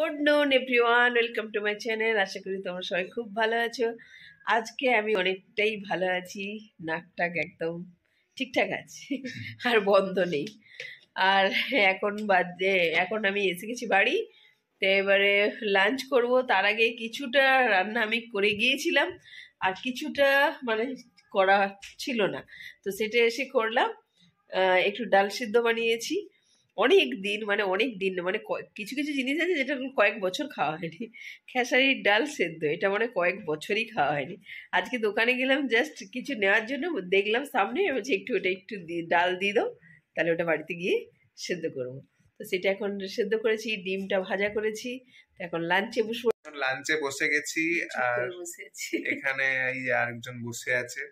Good noon everyone welcome to my channel আশা করি তোমরা সবাই খুব ভালো আছো আজকে আমি অনেকটাই ভালো আছি নাকটাক একদম ঠিকঠাক আছে আর বন্ধ নেই আর এখন বাজে এখন আমি এসে গেছি বাড়ি তো এবারে লাঞ্চ করব তার আগে কিছুটা রান্না আমি করে গিয়েছিলাম আর কিছুটা মানে করা ছিল না তো সেটা এসে করলাম একটু ডাল সিদ্ধ বানিয়েছি অনেক দিন মানে অনেক দিন মানে কিছু কিছু জিনিস আছে যেটা কয়েক বছর খাওয়া হয়নি খেসারির ডাল সেদ্ধ এটা মানে কয়েক বছরই খাওয়া হয়নি আজকে দোকানে গেলাম জাস্ট কিছু নেওয়ার জন্য দেখলাম সামনে বলছি একটু ওটা একটু ডাল দিয়ে দাও তাহলে ওটা বাড়িতে গিয়ে সেদ্ধ করবো তো সেটা এখন সেদ্ধ করেছি ডিমটা ভাজা করেছি এখন লাঞ্চে বসবো লাঞ্চে বসে গেছি আর এখানে এই আরেকজন বসে আছে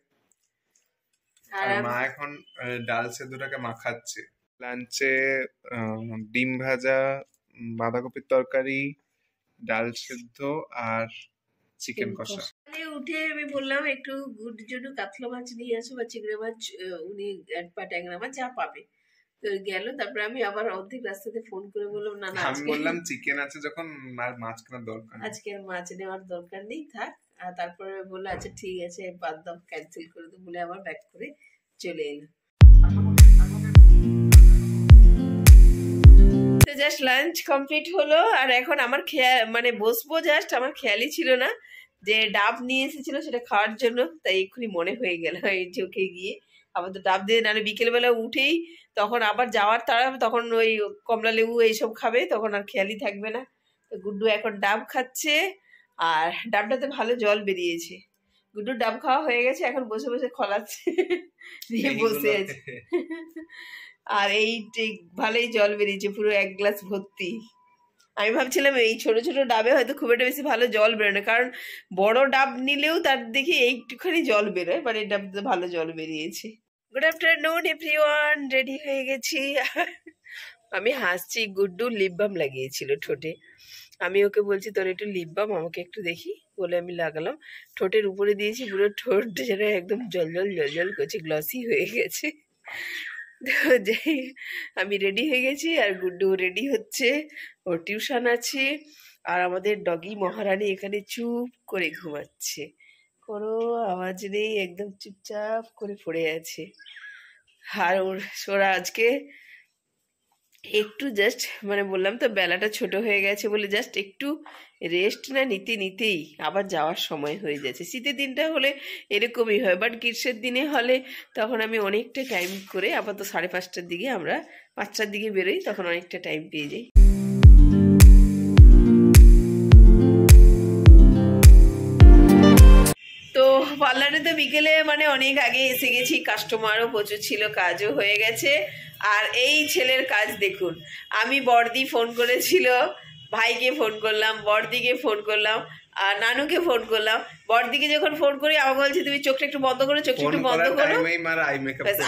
আর মা এখন ডাল সেদ্ধটাকে মাখাচ্ছে লাঞ্চে um, ডিম ভাজা বাঁধাকপির তরকারি ডাল সেদ্ধ আর চিকেন কষা মানে উঠে আমি বললাম একটু গুড জন্য কাতলা মাছ নিয়ে আসো বা চিংড়ি মাছ উনি বা ট্যাংরা মাছ যা পাবে তো গেল তারপরে আমি আবার অর্ধেক রাস্তাতে ফোন করে বললাম না না আমি বললাম চিকেন আছে যখন আর মাছ কেনার দরকার আজকে আর মাছ নেওয়ার দরকার নেই থাক আর তারপরে বললো আচ্ছা ঠিক আছে বাদ দাম ক্যান্সেল করে দেবো বলে আবার ব্যাক করে চলে এলাম জাস্ট লাঞ্চ কমপ্লিট হলো আর এখন আমার খেয়াল মানে বসবো জাস্ট আমার খেয়ালই ছিল না যে ডাব নিয়ে এসেছিল সেটা খাওয়ার জন্য তাই এক্ষুনি মনে হয়ে গেল এই চোখে গিয়ে আবার তো ডাব দিয়ে নাহলে বিকেলবেলা উঠেই তখন আবার যাওয়ার তারা তখন ওই কমলা লেবু এইসব খাবে তখন আর খেয়ালই থাকবে না তো গুড্ডু এখন ডাব খাচ্ছে আর ডাবটাতে ভালো জল বেরিয়েছে গুড্ডুর ডাব খাওয়া হয়ে গেছে এখন বসে বসে খলাচ্ছে দিয়ে বসে আছে আর এই ভালোই জল বেরিয়েছে পুরো এক গ্লাস ভর্তি আমি ভাবছিলাম এই ছোট ছোট ডাবে হয়তো খুব একটা বেশি ভালো জল বেরোয় না কারণ বড় ডাব নিলেও তার দেখি একটুখানি জল বেরোয় মানে এই ডাব ভালো জল বেরিয়েছে good afternoon everyone ready হয়ে গেছি আমি হাসছি গুড্ডু লিপ বাম লাগিয়েছিল ঠোঁটে আমি ওকে বলছি তোর একটু লিপ বাম আমাকে একটু দেখি বলে আমি লাগালাম ঠোঁটের উপরে দিয়েছি পুরো ঠোঁট যেন একদম জল জল জল জল করছে গ্লসি হয়ে গেছে যাই আমি রেডি হয়ে গেছি আর গুড্ডু রেডি হচ্ছে ওর টিউশন আছে আর আমাদের ডগি মহারানী এখানে চুপ করে ঘুমাচ্ছে কোনো আওয়াজ নেই একদম চুপচাপ করে পড়ে আছে আর ওর ওরা আজকে একটু জাস্ট মানে বললাম তো বেলাটা ছোট হয়ে গেছে বলে জাস্ট একটু রেস্ট না নিতে নিতেই আবার যাওয়ার সময় হয়ে যাচ্ছে শীতের দিনটা হলে এরকমই হয় বাট গ্রীষ্মের দিনে হলে তখন আমি অনেকটা টাইম করে তো সাড়ে পাঁচটার দিকে আমরা পাঁচটার দিকে বেরোই তখন অনেকটা টাইম পেয়ে যাই পার্লারে তো বিকেলে মানে অনেক আগে এসে গেছি কাস্টমারও প্রচুর ছিল কাজও হয়ে গেছে আর এই ছেলের কাজ দেখুন আমি বর্দি ফোন করেছিল ভাইকে ফোন করলাম বড়দিকে ফোন করলাম আর নানুকে ফোন করলাম বড়দিকে যখন ফোন করি আমাকে বলছে তুমি চোখটা একটু বন্ধ করো চোখটা একটু বন্ধ করো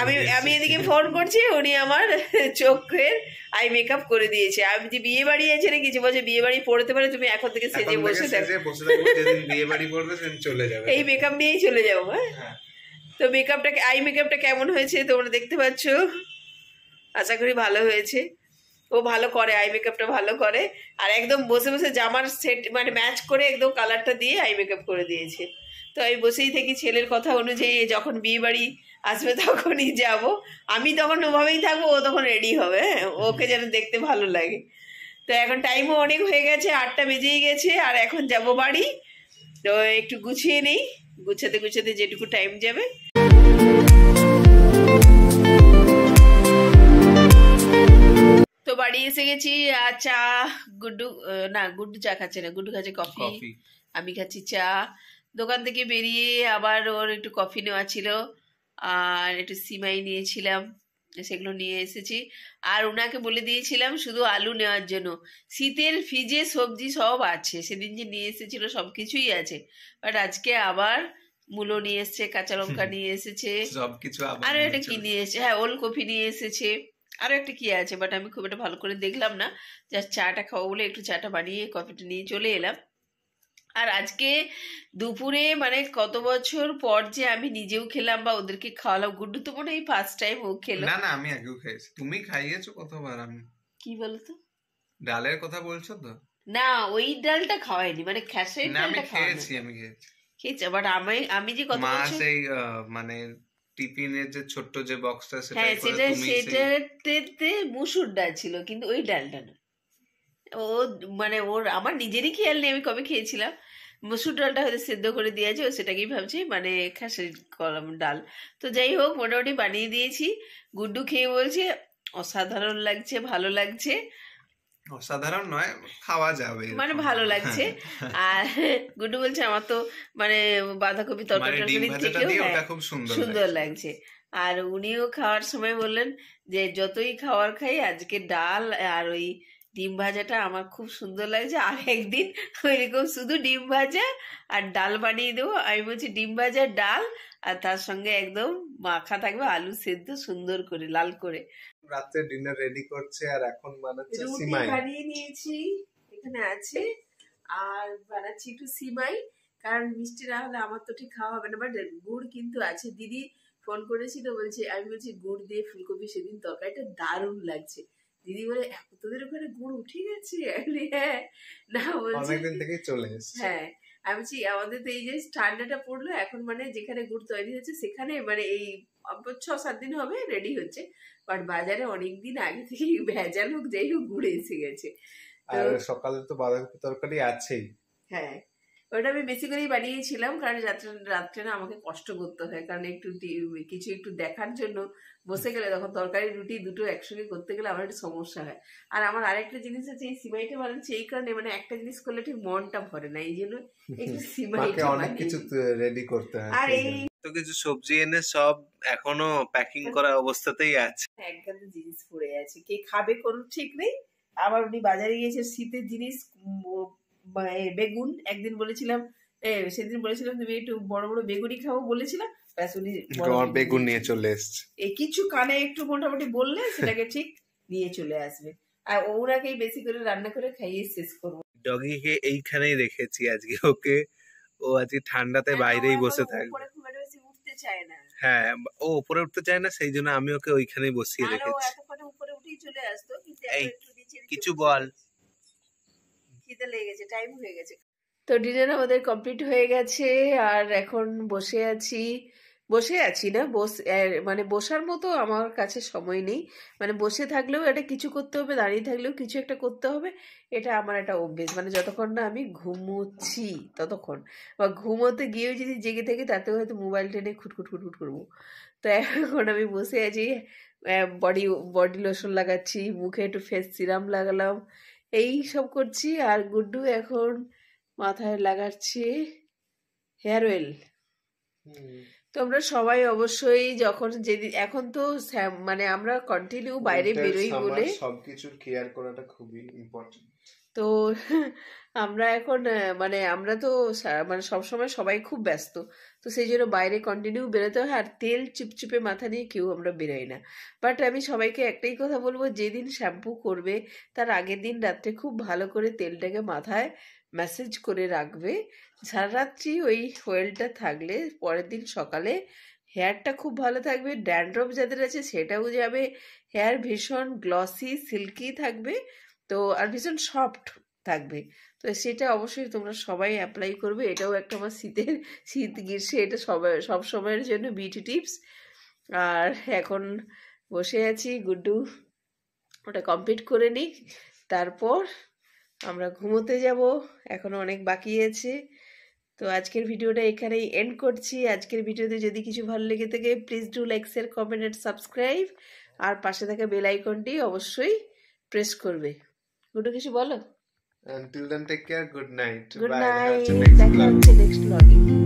আমি আমি এদিকে ফোন করছি উনি আমার চোখের আই মেকআপ করে দিয়েছে আমি যে বিয়ে বাড়ি আছে না কিছু বলছে বিয়ে বাড়ি পড়তে পারে তুমি এখন থেকে সেজে বসে থাকো বিয়ে বাড়ি চলে যাবে এই মেকআপ নিয়েই চলে যাবো হ্যাঁ, হ্যাঁ। তো মেকআপটা আই মেকআপটা কেমন হয়েছে তোমরা দেখতে পাচ্ছ আশা করি ভালো হয়েছে ও ভালো করে আই মেকআপটা ভালো করে আর একদম বসে বসে জামার সেট মানে ম্যাচ করে একদম কালারটা দিয়ে আই মেকআপ করে দিয়েছে তো আমি বসেই থেকে ছেলের কথা অনুযায়ী যখন বিয়ে বাড়ি আসবে তখনই যাব আমি তখন ওভাবেই থাকবো ও তখন রেডি হবে হ্যাঁ? ওকে যেন দেখতে ভালো লাগে তো এখন টাইমও অনেক হয়ে গেছে আটটা বেজেই গেছে আর এখন যাব বাড়ি তো একটু গুছিয়ে নেই গুছাতে গুছাতে যেটুকু টাইম যাবে বাড়ি এসে গেছি আর চা গুড্ডু না গুড্ডু চা খাচ্ছে না গুড্ডু খাচ্ছে কফি আমি খাচ্ছি চা দোকান থেকে বেরিয়ে আবার ওর একটু কফি নেওয়া ছিল আর একটু সিমাই নিয়েছিলাম সেগুলো নিয়ে এসেছি আর ওনাকে বলে দিয়েছিলাম শুধু আলু নেওয়ার জন্য শীতের ফ্রিজে সবজি সব আছে সেদিন যে নিয়ে এসেছিল সব কিছুই আছে বাট আজকে আবার মূলো নিয়ে এসছে কাঁচা লঙ্কা নিয়ে এসেছে আরো এটা কি নিয়ে এসেছে হ্যাঁ ওলকপি নিয়ে এসেছে আরও একটা কি আছে বাট আমি খুব একটা ভালো করে দেখলাম না যার চাটা খাওয়া বলে একটু চাটা বানিয়ে কফিটা নিয়ে চলে এলাম আর আজকে দুপুরে মানে কত বছর পর যে আমি নিজেও খেলাম বা ওদেরকে খাওয়ালাম গুড্ডু তো মনে হয় ফার্স্ট টাইম ও খেলো না না আমি আগেও খাইছি তুমি খাইয়েছো কতবার আমি কি বলতো ডালের কথা বলছো তো না ওই ডালটা খাওয়াইনি মানে খেসারি ডালটা খাওয়াইনি আমি খেয়েছি আমি খেয়েছি খেয়েছি বাট আমি আমি যে কত বছর সেই মানে টিফিনের যে ছোট্ট যে বক্সটা সেটা হ্যাঁ সেটা সেটাতে মুসুর ডাল ছিল কিন্তু ওই ডালটা না ও মানে ওর আমার নিজেরই খেয়াল নেই আমি কবে খেয়েছিলাম মসুর ডালটা হয়তো সেদ্ধ করে দিয়েছে ও সেটাকেই ভাবছি মানে খাসের কলম ডাল তো যাই হোক মোটামুটি বানিয়ে দিয়েছি গুড্ডু খেয়ে বলছে অসাধারণ লাগছে ভালো লাগছে অসাধারণ নয় খাওয়া যাবে মানে ভালো লাগছে আর গুড্ডু বলছে আমার তো মানে বাঁধাকপি তরকারি মানে থেকেও হ্যাঁ, খুব সুন্দর লাগছে আর উনিও খাওয়ার সময় বললেন যে যতই খাওয়ার খাই আজকে ডাল আর ওই ডিম ভাজাটা আমার খুব সুন্দর লাগছে আর একদিন ওইরকম শুধু ডিম ভাজা আর ডাল বানিয়ে দেবো আমি বলছি ডিম ভাজা ডাল আর তার সঙ্গে একদম মাখা থাকবে আলু সেদ্ধ সুন্দর করে লাল করে রাতে ডিনার রেডি করছে আর এখন বানাচ্ছে সিমাই বানিয়ে নিয়েছি এখানে আছে আর বানাচ্ছি একটু সিমাই কারণ মিষ্টি না হলে আমার তো ঠিক খাওয়া হবে না বাট গুড় কিন্তু আছে দিদি ফোন করেছিল বলছে আমি বলছি গুড় দিয়ে ফুলকপি সেদিন তরকারিটা দারুণ লাগছে দিদি বলে তোদের ওখানে গুড় উঠে গেছে হ্যাঁ না অনেকদিন থেকে চলে হ্যাঁ আমি বলছি আমাদের তো এই যে ঠান্ডাটা পড়লো এখন মানে যেখানে গুড় তৈরি হচ্ছে সেখানে মানে এই ছ সাত দিন হবে রেডি হচ্ছে বাট বাজারে অনেক দিন আগে থেকে ভেজাল হোক যাই হোক গুড় এসে গেছে আর সকালে তো বাঁধাকপি তরকারি আছেই হ্যাঁ ওটা আমি বেশি করেই বানিয়েছিলাম কারণ যাত্রা রাত্রে না আমাকে কষ্ট করতে হয় কারণ একটু কিছু একটু দেখার জন্য বসে গেলে তখন তরকারি রুটি দুটো একসঙ্গে করতে গেলে আমার একটু সমস্যা হয় আর আমার আরেকটা জিনিস আছে এই সিমাইটা বানাচ্ছি এই কারণে মানে একটা জিনিস করলে ঠিক মনটা ভরে না এই জন্য একটু সিমাইটা অনেক কিছু রেডি করতে হয় আর এই তো কিছু সবজি এনে সব এখনো প্যাকিং করা অবস্থাতেই আছে একদম জিনিস পড়ে আছে কে খাবে কোনো ঠিক নেই আবার উনি বাজারে গিয়েছে শীতের জিনিস বেগুন একদিন বলেছিলাম সেদিন বলেছিলাম তুমি একটু বড় বড় বেগুনি খাও বলেছিলাম বেগুন নিয়ে চলে এসছে কিছু কানে একটু মোটামুটি বললে সেটাকে ঠিক নিয়ে চলে আসবে আর ওরাকেই বেশি করে রান্না করে খাইয়ে শেষ করবো ডগিকে এইখানেই রেখেছি আজকে ওকে ও আজকে ঠান্ডাতে হ্যাঁ, বাইরেই বসে থাকবে হ্যাঁ ও উপরে উঠতে চায় না সেই জন্য আমি ওকে ওইখানেই বসিয়ে রেখেছি কিছু বল খিদে লেগে গেছে টাইম হয়ে গেছে তো ডিনার আমাদের কমপ্লিট হয়ে গেছে আর এখন বসে আছি বসে আছি না বস মানে বসার মতো আমার কাছে সময় নেই মানে বসে থাকলেও এটা কিছু করতে হবে দাঁড়িয়ে থাকলেও কিছু একটা করতে হবে এটা আমার একটা অভ্যেস মানে যতক্ষণ না আমি ঘুমোচ্ছি ততক্ষণ বা ঘুমোতে গিয়েও যদি জেগে থাকি তাতে হয়তো মোবাইল টেনে খুটখুট খুটখুট করবো তো এখন আমি বসে আছি বডি বডি লোশন লাগাচ্ছি মুখে একটু ফেস সিরাম লাগালাম এই সব করছি আর গুড্ডু এখন মাথায় লাগাচ্ছে হেয়ার অয়েল তোমরা সবাই অবশ্যই যখন যেদিন এখন তো মানে আমরা কন্টিনিউ বাইরে বেরোই বলে সবকিছুর কেয়ার করাটা খুবই ইম্পর্টেন্ট তো আমরা এখন মানে আমরা তো মানে সবসময় সবাই খুব ব্যস্ত তো সেই জন্য বাইরে কন্টিনিউ বেরোতে হয় আর তেল চিপচিপে মাথা নিয়ে কেউ আমরা বেরোই না বাট আমি সবাইকে একটাই কথা বলবো যেদিন শ্যাম্পু করবে তার আগের দিন রাত্রে খুব ভালো করে তেলটাকে মাথায় ম্যাসেজ করে রাখবে সারা রাত্রি ওই হোয়েলটা থাকলে পরের দিন সকালে হেয়ারটা খুব ভালো থাকবে ড্যান্ড্রপ যাদের আছে সেটাও যাবে হেয়ার ভীষণ গ্লসি সিল্কি থাকবে তো আর ভীষণ সফট থাকবে তো সেটা অবশ্যই তোমরা সবাই অ্যাপ্লাই করবে এটাও একটা আমার শীতের শীত গ্রীষ্মে এটা সব সময়ের জন্য বিউটি টিপস আর এখন বসে আছি গুড্ডু ওটা কমপ্লিট করে নিই তারপর আমরা ঘুমোতে যাব এখনও অনেক বাকি আছে তো আজকের ভিডিওটা এখানেই এন্ড করছি আজকের ভিডিওতে যদি কিছু ভালো লেগে থাকে please do like share comment and subscribe আর পাশে থাকা বেল আইকনটি অবশ্যই প্রেস করবে গুড্ডু কিছু বলো Until then, take care. Good night. Good Bye. night. Till next Back next vlog.